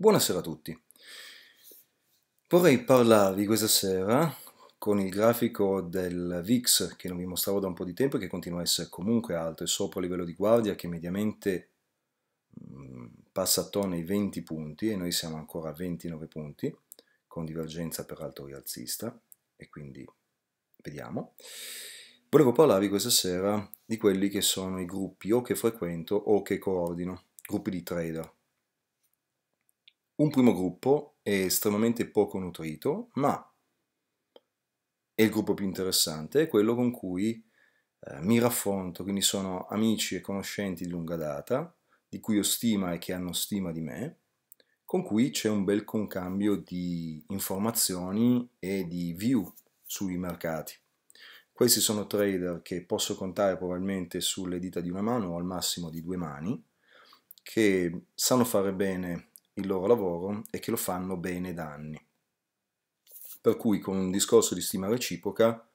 Buonasera a tutti. Vorrei parlarvi questa sera con il grafico del VIX che non vi mostravo da un po' di tempo e che continua a essere comunque alto e sopra il livello di guardia che mediamente mm, passa attorno ai 20 punti e noi siamo ancora a 29 punti con divergenza peraltro rialzista e quindi vediamo. Volevo parlarvi questa sera di quelli che sono i gruppi o che frequento o che coordino, gruppi di trader un primo gruppo è estremamente poco nutrito, ma è il gruppo più interessante, è quello con cui eh, mi raffronto, quindi sono amici e conoscenti di lunga data, di cui ho stima e che hanno stima di me, con cui c'è un bel concambio di informazioni e di view sui mercati. Questi sono trader che posso contare probabilmente sulle dita di una mano o al massimo di due mani, che sanno fare bene il loro lavoro e che lo fanno bene da anni. Per cui con un discorso di stima reciproca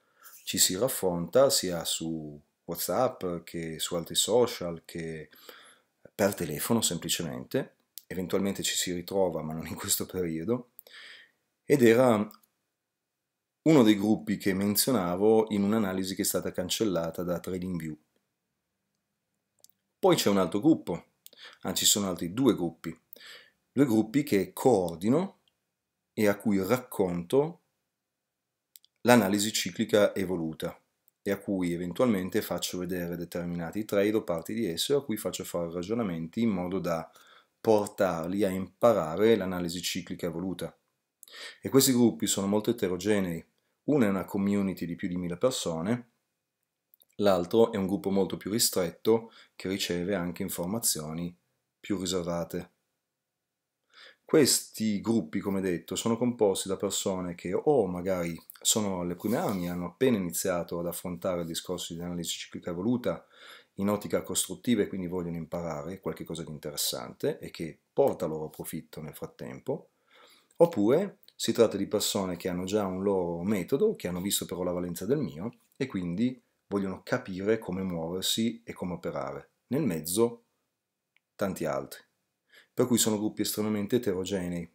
ci si raffronta sia su WhatsApp che su altri social che per telefono semplicemente, eventualmente ci si ritrova ma non in questo periodo, ed era uno dei gruppi che menzionavo in un'analisi che è stata cancellata da TradingView. Poi c'è un altro gruppo, anzi sono altri due gruppi, due gruppi che coordino e a cui racconto l'analisi ciclica evoluta e a cui eventualmente faccio vedere determinati trade o parti di esso a cui faccio fare ragionamenti in modo da portarli a imparare l'analisi ciclica evoluta. E questi gruppi sono molto eterogenei. Uno è una community di più di mille persone, l'altro è un gruppo molto più ristretto che riceve anche informazioni più riservate. Questi gruppi, come detto, sono composti da persone che o magari sono alle prime armi, hanno appena iniziato ad affrontare il discorso di analisi ciclica evoluta in ottica costruttiva e quindi vogliono imparare qualcosa di interessante e che porta loro profitto nel frattempo, oppure si tratta di persone che hanno già un loro metodo, che hanno visto però la valenza del mio e quindi vogliono capire come muoversi e come operare. Nel mezzo, tanti altri per cui sono gruppi estremamente eterogenei,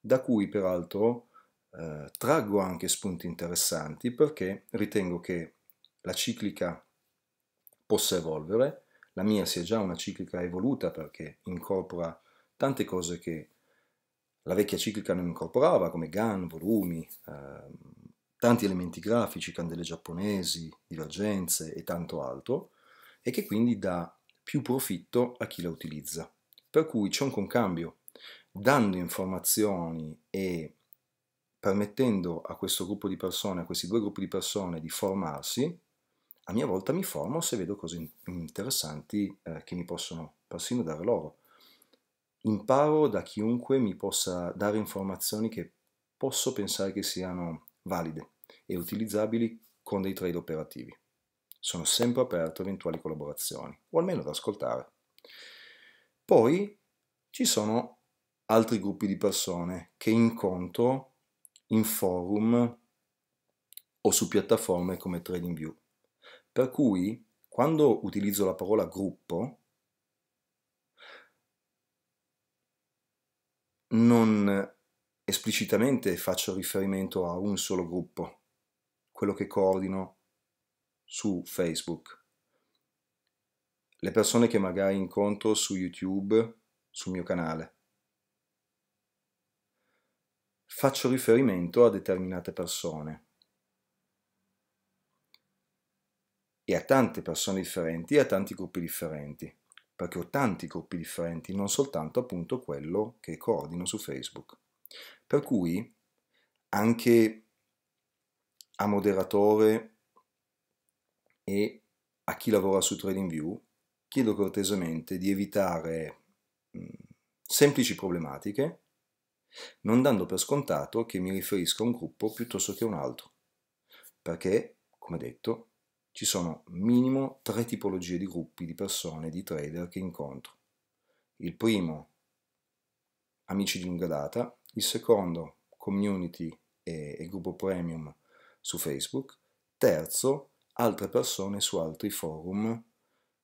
da cui peraltro eh, traggo anche spunti interessanti perché ritengo che la ciclica possa evolvere, la mia sia già una ciclica evoluta perché incorpora tante cose che la vecchia ciclica non incorporava, come GAN, volumi, eh, tanti elementi grafici, candele giapponesi, divergenze e tanto altro, e che quindi dà più profitto a chi la utilizza per cui c'è un concambio. Dando informazioni e permettendo a questo gruppo di persone, a questi due gruppi di persone di formarsi, a mia volta mi formo se vedo cose interessanti eh, che mi possono persino dare loro. Imparo da chiunque mi possa dare informazioni che posso pensare che siano valide e utilizzabili con dei trade operativi. Sono sempre aperto a eventuali collaborazioni, o almeno ad ascoltare. Poi ci sono altri gruppi di persone che incontro in forum o su piattaforme come TradingView. Per cui quando utilizzo la parola gruppo non esplicitamente faccio riferimento a un solo gruppo, quello che coordino su Facebook le persone che magari incontro su YouTube, sul mio canale. Faccio riferimento a determinate persone e a tante persone differenti e a tanti gruppi differenti, perché ho tanti gruppi differenti, non soltanto appunto quello che coordino su Facebook. Per cui anche a moderatore e a chi lavora su TradingView chiedo cortesemente di evitare mm, semplici problematiche, non dando per scontato che mi riferisco a un gruppo piuttosto che a un altro, perché, come detto, ci sono minimo tre tipologie di gruppi di persone, di trader che incontro. Il primo, amici di lunga data, il secondo, community e, e gruppo premium su Facebook, terzo, altre persone su altri forum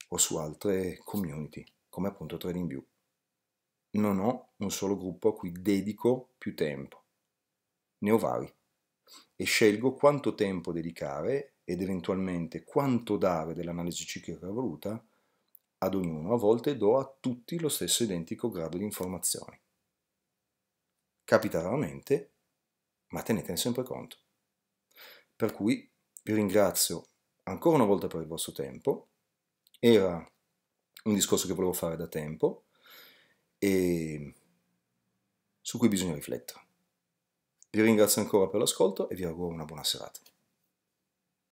o su altre community, come appunto TradingView. Non ho un solo gruppo a cui dedico più tempo, ne ho vari, e scelgo quanto tempo dedicare ed eventualmente quanto dare dell'analisi ciclica voluta ad ognuno, a volte do a tutti lo stesso identico grado di informazioni. Capita raramente, ma tenetene sempre conto. Per cui vi ringrazio ancora una volta per il vostro tempo era un discorso che volevo fare da tempo e su cui bisogna riflettere. Vi ringrazio ancora per l'ascolto e vi auguro una buona serata.